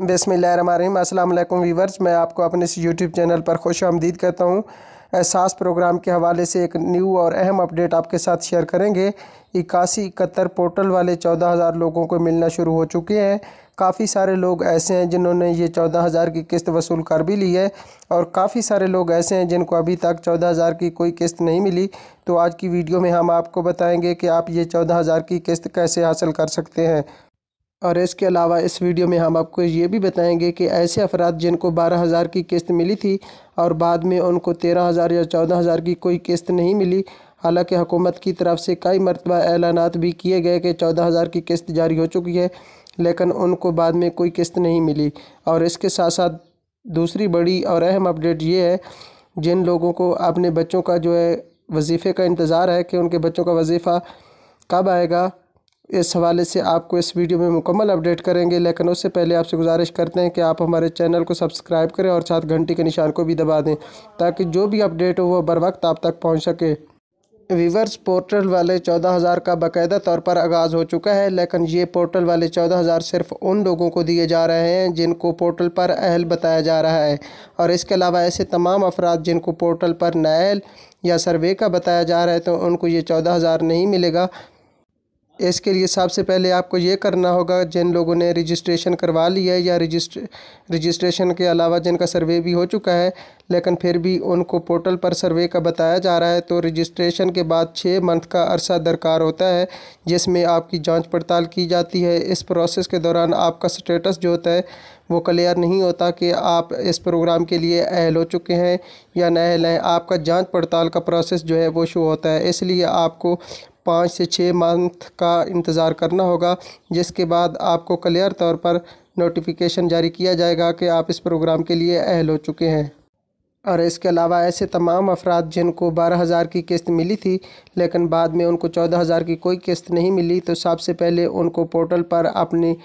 बसमिलीम असल वीवर्स मैं आपको अपने इस यूट्यूब चैनल पर खुश आमदीद करता हूँ एहसास प्रोग्राम के हवाले से एक न्यू और अहम अपडेट आपके साथ शेयर करेंगे इक्यासी इकहत्तर पोर्टल वाले चौदह हज़ार लोगों को मिलना शुरू हो चुके हैं काफ़ी सारे लोग ऐसे हैं जिन्होंने ये चौदह हज़ार की किस्त वसूल कर भी ली है और काफ़ी सारे लोग ऐसे हैं जिनको अभी तक चौदह हज़ार की कोई किस्त नहीं मिली तो आज की वीडियो में हम आपको बताएँगे कि आप ये चौदह हज़ार की किस्त कैसे हासिल कर सकते हैं और इसके अलावा इस वीडियो में हम आपको ये भी बताएंगे कि ऐसे अफराद जिनको बारह हज़ार की किस्त मिली थी और बाद में उनको तेरह हज़ार या चौदह हज़ार की कोई किस्त नहीं मिली हालांकि हुकूमत की तरफ से कई मरतबा ऐलान भी किए गए कि चौदह हज़ार की किस्त जारी हो चुकी है लेकिन उनको बाद में कोई किस्त नहीं मिली और इसके साथ साथ दूसरी बड़ी और अहम अपडेट ये है जिन लोगों को अपने बच्चों का जो है वजीफ़े का इंतज़ार है कि उनके बच्चों का वजीफ़ा कब आएगा इस हवाले से आपको इस वीडियो में मुकम्मल अपडेट करेंगे लेकिन उससे पहले आपसे गुजारिश करते हैं कि आप हमारे चैनल को सब्सक्राइब करें और साथ घंटी के निशान को भी दबा दें ताकि जो भी अपडेट हो वह बर वक्त आप तक पहुँच सके वीवर्स पोर्टल वाले चौदह हज़ार का बाकायदा तौर पर आगाज़ हो चुका है लेकिन ये पोर्टल वाले चौदह हज़ार सिर्फ उन लोगों को दिए जा रहे हैं जिनको पोर्टल पर अहल बताया जा रहा है और इसके अलावा ऐसे तमाम अफराद जिनको पोर्टल पर नायल या सर्वे का बताया जा रहा है तो उनको ये चौदह हज़ार नहीं मिलेगा इसके लिए सबसे पहले आपको ये करना होगा जिन लोगों ने रजिस्ट्रेशन करवा लिया है या रजिस्ट्र रजिस्ट्रेशन के अलावा जिनका सर्वे भी हो चुका है लेकिन फिर भी उनको पोर्टल पर सर्वे का बताया जा रहा है तो रजिस्ट्रेशन के बाद छः मंथ का अरसा दरकार होता है जिसमें आपकी जांच पड़ताल की जाती है इस प्रोसेस के दौरान आपका स्टेटस जो होता है वो क्लियर नहीं होता कि आप इस प्रोग्राम के लिए अहल हो चुके हैं या नहल हैं आपका जांच पड़ताल का प्रोसेस जो है वो शो होता है इसलिए आपको पाँच से छः मंथ का इंतज़ार करना होगा जिसके बाद आपको क्लियर तौर पर नोटिफिकेशन जारी किया जाएगा कि आप इस प्रोग्राम के लिए अहल हो चुके हैं और इसके अलावा ऐसे तमाम अफराद जिनको बारह हज़ार की किस्त मिली थी लेकिन बाद में उनको चौदह हज़ार की कोई किस्त नहीं मिली तो सबसे पहले उनको पोर्टल पर अपनी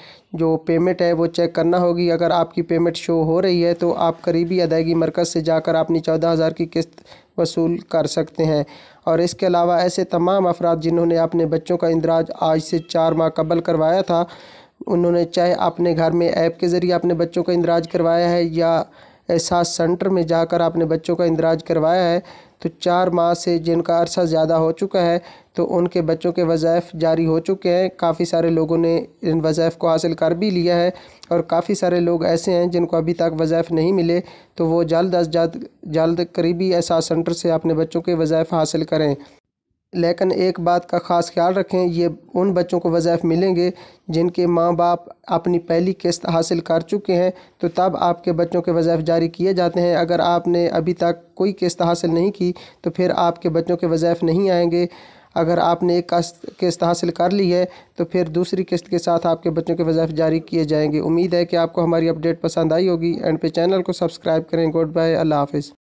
जो पेमेंट है वो चेक करना होगी अगर आपकी पेमेंट शो हो रही है तो आप करीबी अदायगी मरकज़ से जाकर अपनी चौदह हज़ार की किस्त वसूल कर सकते हैं और इसके अलावा ऐसे तमाम अफराद जिन्होंने अपने बच्चों का इंदराज आज से चार माह कबल करवाया था उन्होंने चाहे अपने घर में ऐप के ज़रिए अपने बच्चों का इंदराज करवाया है या एहसास सेंटर में जाकर आपने बच्चों का इंदराज करवाया है तो चार माह से जिनका अरसा ज़्यादा हो चुका है तो उनके बच्चों के वज़ायफ़ जारी हो चुके हैं काफ़ी सारे लोगों ने इन वज़ायफ़ को हासिल कर भी लिया है और काफ़ी सारे लोग ऐसे हैं जिनको अभी तक वज़ायफ़ नहीं मिले तो वो जल्द अज जल्द जल्द करीबी एहसास सेंटर से अपने बच्चों के वज़ायफ़ हासिल करें लेकिन एक बात का ख़ास ख्याल रखें ये उन बच्चों को वज़ैफ़ मिलेंगे जिनके माँ बाप अपनी पहली किस्त हासिल कर चुके हैं तो तब आपके बच्चों के वज़ैफ़ जारी किए जाते हैं अगर आपने अभी तक कोई किस्त हासिल नहीं की तो फिर आपके बच्चों के वज़ैफ़ नहीं आएंगे अगर आपने एक किस्त हासिल कर ली है तो फिर दूसरी किस्त के साथ आपके बच्चों के वज़ैफ़ जारी किए जाएंगे उम्मीद है कि आपको हमारी अपडेट पसंद आई होगी एंड पे चैनल को सब्सक्राइब करें गुड बाय अल्लाह हाफिज़